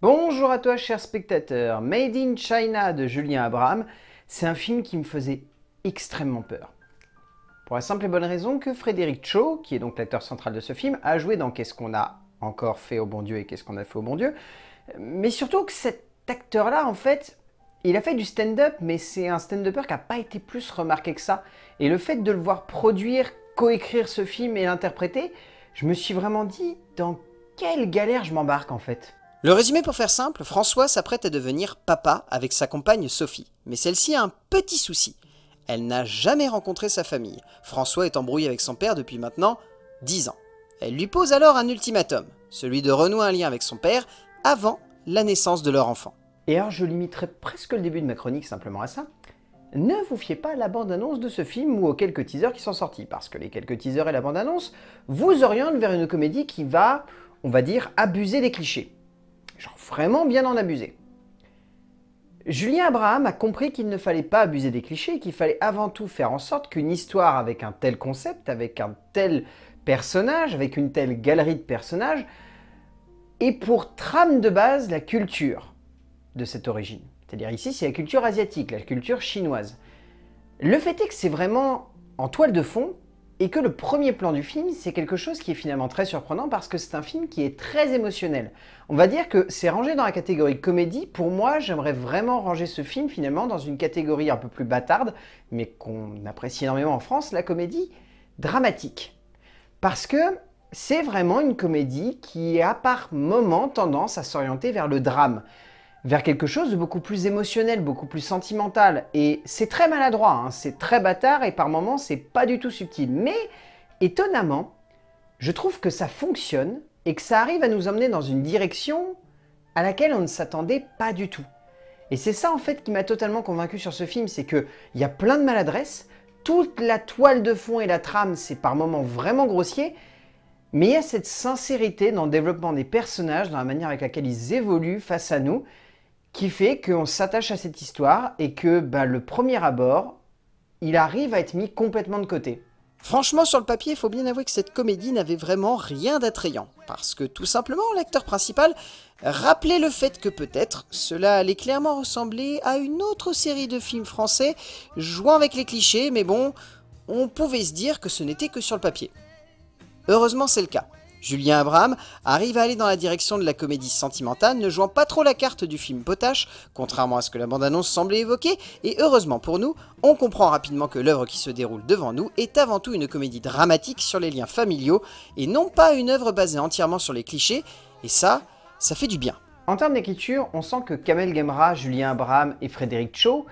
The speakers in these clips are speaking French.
Bonjour à toi cher spectateur, Made in China de Julien Abraham, c'est un film qui me faisait extrêmement peur. Pour la simple et bonne raison que Frédéric Cho, qui est donc l'acteur central de ce film, a joué dans Qu'est-ce qu'on a encore fait au bon Dieu et Qu'est-ce qu'on a fait au bon Dieu, mais surtout que cet acteur-là, en fait, il a fait du stand-up, mais c'est un stand-upper qui n'a pas été plus remarqué que ça. Et le fait de le voir produire, coécrire ce film et l'interpréter, je me suis vraiment dit dans quelle galère je m'embarque en fait. Le résumé pour faire simple, François s'apprête à devenir papa avec sa compagne Sophie. Mais celle-ci a un petit souci. Elle n'a jamais rencontré sa famille. François est embrouillé avec son père depuis maintenant 10 ans. Elle lui pose alors un ultimatum, celui de renouer un lien avec son père avant la naissance de leur enfant. Et alors je limiterai presque le début de ma chronique simplement à ça. Ne vous fiez pas à la bande-annonce de ce film ou aux quelques teasers qui sont sortis, parce que les quelques teasers et la bande-annonce vous orientent vers une comédie qui va, on va dire, abuser des clichés. Genre vraiment bien en abuser. Julien Abraham a compris qu'il ne fallait pas abuser des clichés, qu'il fallait avant tout faire en sorte qu'une histoire avec un tel concept, avec un tel personnage, avec une telle galerie de personnages, ait pour trame de base la culture de cette origine. C'est-à-dire ici, c'est la culture asiatique, la culture chinoise. Le fait est que c'est vraiment en toile de fond et que le premier plan du film, c'est quelque chose qui est finalement très surprenant parce que c'est un film qui est très émotionnel. On va dire que c'est rangé dans la catégorie comédie. Pour moi, j'aimerais vraiment ranger ce film finalement dans une catégorie un peu plus bâtarde, mais qu'on apprécie énormément en France, la comédie dramatique. Parce que c'est vraiment une comédie qui a par moments tendance à s'orienter vers le drame vers quelque chose de beaucoup plus émotionnel, beaucoup plus sentimental. Et c'est très maladroit, hein. c'est très bâtard et par moments c'est pas du tout subtil. Mais étonnamment, je trouve que ça fonctionne et que ça arrive à nous emmener dans une direction à laquelle on ne s'attendait pas du tout. Et c'est ça en fait qui m'a totalement convaincu sur ce film, c'est qu'il y a plein de maladresses, toute la toile de fond et la trame c'est par moments vraiment grossier, mais il y a cette sincérité dans le développement des personnages, dans la manière avec laquelle ils évoluent face à nous, qui fait qu'on s'attache à cette histoire et que bah, le premier abord, il arrive à être mis complètement de côté. Franchement, sur le papier, il faut bien avouer que cette comédie n'avait vraiment rien d'attrayant, parce que tout simplement, l'acteur principal rappelait le fait que peut-être cela allait clairement ressembler à une autre série de films français jouant avec les clichés, mais bon, on pouvait se dire que ce n'était que sur le papier. Heureusement, c'est le cas. Julien Abraham arrive à aller dans la direction de la comédie sentimentale, ne jouant pas trop la carte du film Potache, contrairement à ce que la bande-annonce semblait évoquer, et heureusement pour nous, on comprend rapidement que l'œuvre qui se déroule devant nous est avant tout une comédie dramatique sur les liens familiaux, et non pas une œuvre basée entièrement sur les clichés, et ça, ça fait du bien. En termes d'écriture, on sent que Kamel Gemra, Julien Abraham et Frédéric Cho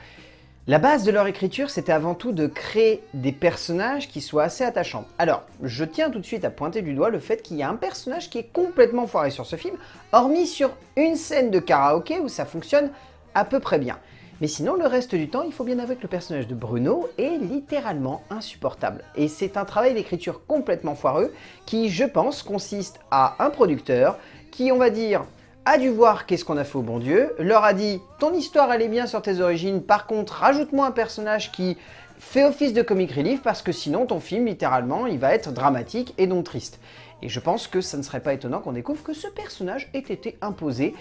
la base de leur écriture, c'était avant tout de créer des personnages qui soient assez attachants. Alors, je tiens tout de suite à pointer du doigt le fait qu'il y a un personnage qui est complètement foiré sur ce film, hormis sur une scène de karaoké où ça fonctionne à peu près bien. Mais sinon, le reste du temps, il faut bien avouer que le personnage de Bruno est littéralement insupportable. Et c'est un travail d'écriture complètement foireux qui, je pense, consiste à un producteur qui, on va dire, a dû voir qu'est-ce qu'on a fait au bon Dieu, leur a dit « Ton histoire, elle est bien sur tes origines, par contre, rajoute-moi un personnage qui fait office de comic relief parce que sinon ton film, littéralement, il va être dramatique et non triste. » Et je pense que ça ne serait pas étonnant qu'on découvre que ce personnage ait été imposé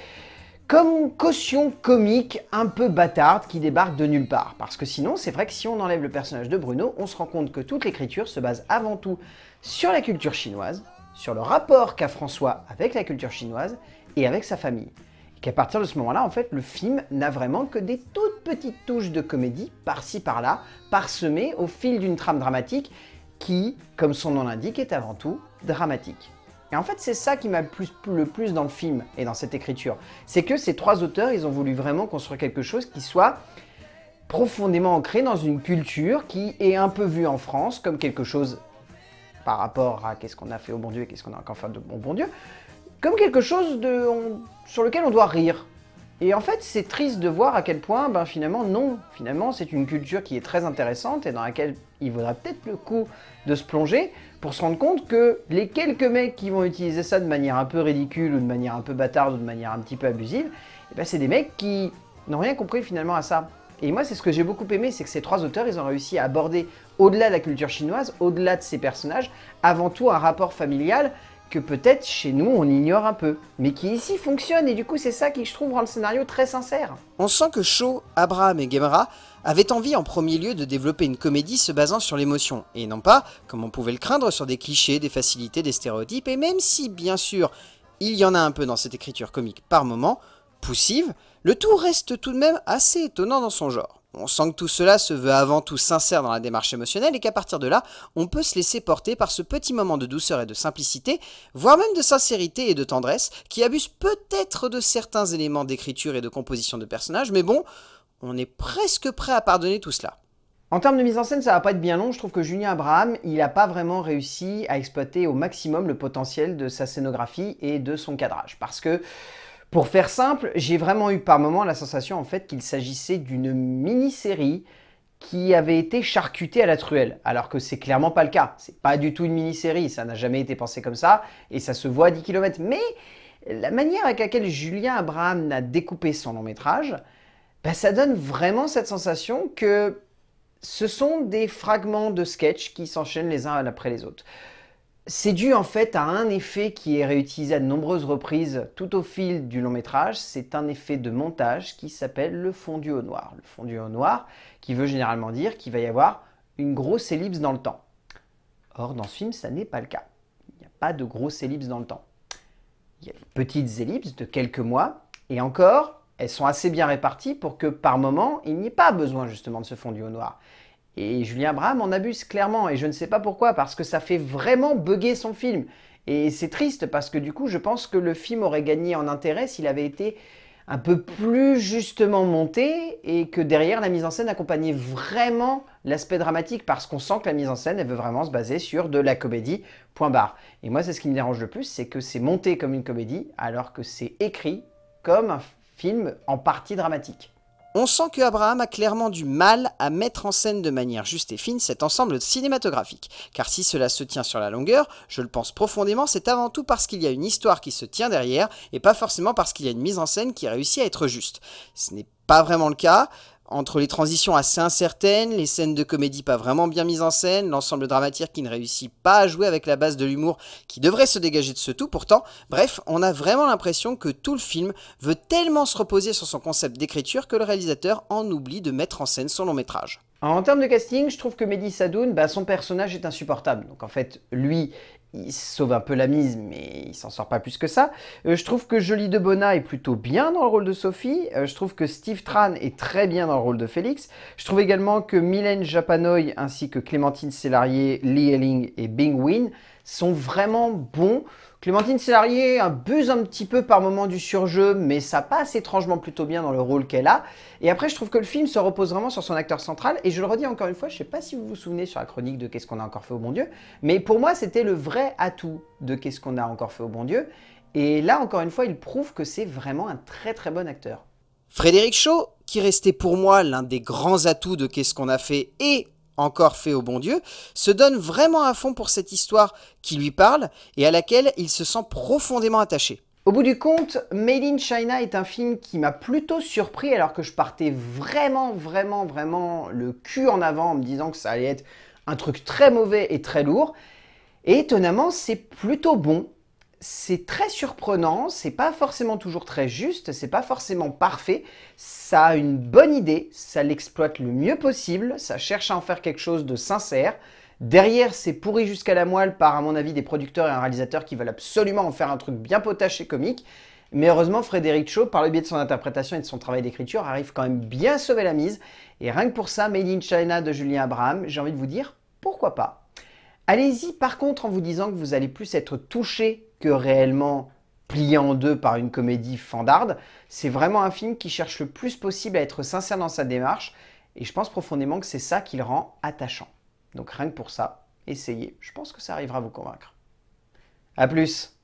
comme caution comique un peu bâtarde qui débarque de nulle part. Parce que sinon, c'est vrai que si on enlève le personnage de Bruno, on se rend compte que toute l'écriture se base avant tout sur la culture chinoise, sur le rapport qu'a François avec la culture chinoise, et avec sa famille. Et qu'à partir de ce moment-là, en fait, le film n'a vraiment que des toutes petites touches de comédie, par-ci par-là, parsemées au fil d'une trame dramatique qui, comme son nom l'indique, est avant tout dramatique. Et en fait, c'est ça qui m'a le plus, le plus dans le film et dans cette écriture. C'est que ces trois auteurs, ils ont voulu vraiment construire quelque chose qui soit profondément ancré dans une culture qui est un peu vue en France comme quelque chose par rapport à qu'est-ce qu'on a fait au bon Dieu et qu'est-ce qu'on a encore fait bon bon Dieu, comme quelque chose sur lequel on doit rire. Et en fait, c'est triste de voir à quel point, ben finalement, non. Finalement, c'est une culture qui est très intéressante et dans laquelle il vaudra peut-être le coup de se plonger pour se rendre compte que les quelques mecs qui vont utiliser ça de manière un peu ridicule ou de manière un peu bâtarde ou de manière un petit peu abusive, eh ben c'est des mecs qui n'ont rien compris finalement à ça. Et moi, c'est ce que j'ai beaucoup aimé, c'est que ces trois auteurs, ils ont réussi à aborder, au-delà de la culture chinoise, au-delà de ces personnages, avant tout un rapport familial que peut-être chez nous on ignore un peu, mais qui ici fonctionne et du coup c'est ça qui je trouve rend le scénario très sincère. On sent que Shaw, Abraham et Gamera avaient envie en premier lieu de développer une comédie se basant sur l'émotion, et non pas, comme on pouvait le craindre, sur des clichés, des facilités, des stéréotypes, et même si bien sûr il y en a un peu dans cette écriture comique par moment, poussive, le tout reste tout de même assez étonnant dans son genre. On sent que tout cela se veut avant tout sincère dans la démarche émotionnelle et qu'à partir de là, on peut se laisser porter par ce petit moment de douceur et de simplicité, voire même de sincérité et de tendresse, qui abuse peut-être de certains éléments d'écriture et de composition de personnages, mais bon, on est presque prêt à pardonner tout cela. En termes de mise en scène, ça va pas être bien long. Je trouve que Julien Abraham, il n'a pas vraiment réussi à exploiter au maximum le potentiel de sa scénographie et de son cadrage. Parce que pour faire simple, j'ai vraiment eu par moments la sensation en fait qu'il s'agissait d'une mini-série qui avait été charcutée à la truelle, alors que c'est clairement pas le cas. C'est pas du tout une mini-série, ça n'a jamais été pensé comme ça, et ça se voit à 10 km. Mais la manière avec laquelle Julien Abraham a découpé son long métrage, bah, ça donne vraiment cette sensation que ce sont des fragments de sketch qui s'enchaînent les uns après les autres. C'est dû en fait à un effet qui est réutilisé à de nombreuses reprises tout au fil du long métrage, c'est un effet de montage qui s'appelle le fondu au noir. Le fondu au noir qui veut généralement dire qu'il va y avoir une grosse ellipse dans le temps. Or dans ce film ça n'est pas le cas, il n'y a pas de grosse ellipse dans le temps. Il y a des petites ellipses de quelques mois et encore elles sont assez bien réparties pour que par moment il n'y ait pas besoin justement de ce fondu au noir. Et Julien Brahm en abuse clairement, et je ne sais pas pourquoi, parce que ça fait vraiment bugger son film. Et c'est triste, parce que du coup, je pense que le film aurait gagné en intérêt s'il avait été un peu plus justement monté, et que derrière, la mise en scène accompagnait vraiment l'aspect dramatique, parce qu'on sent que la mise en scène, elle veut vraiment se baser sur de la comédie, point barre. Et moi, c'est ce qui me dérange le plus, c'est que c'est monté comme une comédie, alors que c'est écrit comme un film en partie dramatique on sent que Abraham a clairement du mal à mettre en scène de manière juste et fine cet ensemble cinématographique, car si cela se tient sur la longueur, je le pense profondément, c'est avant tout parce qu'il y a une histoire qui se tient derrière, et pas forcément parce qu'il y a une mise en scène qui réussit à être juste. Ce n'est pas vraiment le cas, entre les transitions assez incertaines, les scènes de comédie pas vraiment bien mises en scène, l'ensemble dramatique qui ne réussit pas à jouer avec la base de l'humour qui devrait se dégager de ce tout pourtant, bref, on a vraiment l'impression que tout le film veut tellement se reposer sur son concept d'écriture que le réalisateur en oublie de mettre en scène son long métrage. En termes de casting, je trouve que Mehdi Sadoun, bah, son personnage est insupportable. Donc en fait, lui, il sauve un peu la mise, mais il s'en sort pas plus que ça. Euh, je trouve que Jolie de est plutôt bien dans le rôle de Sophie. Euh, je trouve que Steve Tran est très bien dans le rôle de Félix. Je trouve également que Mylène Japanoy ainsi que Clémentine Sellarié, Lee Elling et Bing Win sont vraiment bons Clémentine un abuse un petit peu par moment du surjeu, mais ça passe étrangement plutôt bien dans le rôle qu'elle a. Et après, je trouve que le film se repose vraiment sur son acteur central. Et je le redis encore une fois, je ne sais pas si vous vous souvenez sur la chronique de Qu'est-ce qu'on a encore fait au bon Dieu, mais pour moi, c'était le vrai atout de Qu'est-ce qu'on a encore fait au bon Dieu. Et là, encore une fois, il prouve que c'est vraiment un très très bon acteur. Frédéric Shaw, qui restait pour moi l'un des grands atouts de Qu'est-ce qu'on a fait et encore fait au bon Dieu, se donne vraiment à fond pour cette histoire qui lui parle et à laquelle il se sent profondément attaché. Au bout du compte, Made in China est un film qui m'a plutôt surpris alors que je partais vraiment, vraiment, vraiment le cul en avant en me disant que ça allait être un truc très mauvais et très lourd. Et étonnamment, c'est plutôt bon c'est très surprenant, c'est pas forcément toujours très juste, c'est pas forcément parfait, ça a une bonne idée, ça l'exploite le mieux possible, ça cherche à en faire quelque chose de sincère. Derrière, c'est pourri jusqu'à la moelle par, à mon avis, des producteurs et un réalisateur qui veulent absolument en faire un truc bien potache et comique. Mais heureusement, Frédéric Cho, par le biais de son interprétation et de son travail d'écriture, arrive quand même bien à sauver la mise. Et rien que pour ça, Made in China de Julien Abraham, j'ai envie de vous dire, pourquoi pas Allez-y par contre en vous disant que vous allez plus être touché que réellement plié en deux par une comédie fandarde. C'est vraiment un film qui cherche le plus possible à être sincère dans sa démarche et je pense profondément que c'est ça qui le rend attachant. Donc rien que pour ça, essayez, je pense que ça arrivera à vous convaincre. A plus